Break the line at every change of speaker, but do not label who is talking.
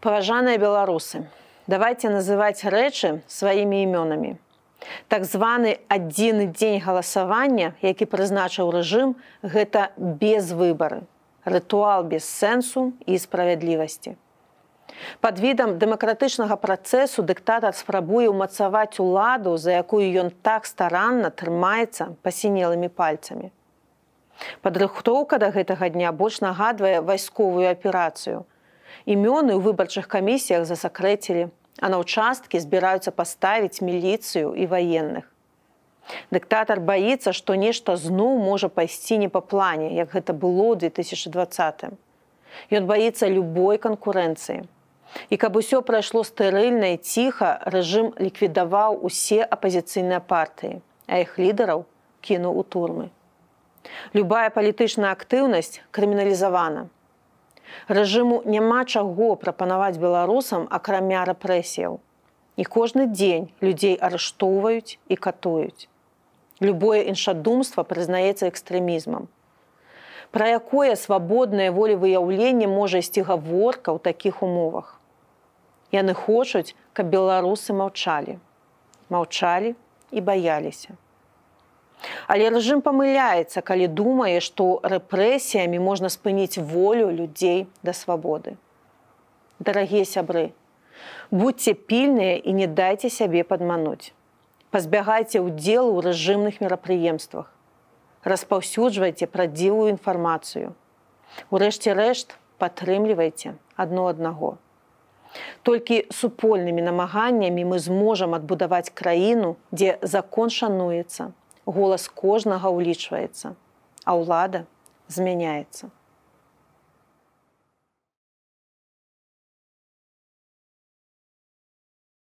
паважаныя беларусы давайте называть рэчы сваімі імёнамі так званы адзіны дзень галасавання які прызначыў рэжым гэта без выбары рытуал без сэнсу і справядлівасці под відам дэмакратычнага працэсу дыктатар спрабуе ўмацаваць уладу за якую ён так старанна трымаецца пасінелымі пальцамі падрыхтоўка до да гэтага дня больш нагадвае вайсковую аперацыю на Імёны ў выбарчых камісіях засакрэцілі, а на ўчасткі збіраюцца паставіць міліцыю і ваенных. Дыктатар баіцца, што нешта зноў можа пайсці не па плане, як гэта было ў 2020. -м. Ён баіцца любой канкурэнцыі. І каб усё прайшло стэрыльна і ціха, рэжым ліквідаваў усе апазіцыйныя партыі, а іх лідараў кінуў у турмы. Любая палітычная актыўнасць крыміналізавана рэжыму няма чаго прапанаваць беларусам акрамя рэпрэсіяў і кожны дзень людзей арыштоўваюць і катуюць любое іншадумства прызнаецца экстрэмізмам пра якое свабоднае волевыяўленне можа ісці гаворка ў такіх умовах яны хочуць каб беларусы маўчалі маўчалі і баяліся Але рэжым памыляецца, калі думае, што рэпрэсіямі можна спыніць волю людзей да свабоды. Дарагія сябры, Будзьце пільныя і не дайце сябе падмануць. Пазбягайце ўдзел у рэжымных мерапрыемствах. Распаўсюджвайце прадзівую інфармацыю. Урэшце рэшт падтрымлівайце адно аднаго. Толькі супольнымі намаганнямі мы зможам адбудаваць краіну, дзе закон шануецца голас кожнага ўлічваецца, а ўлада змяняецца.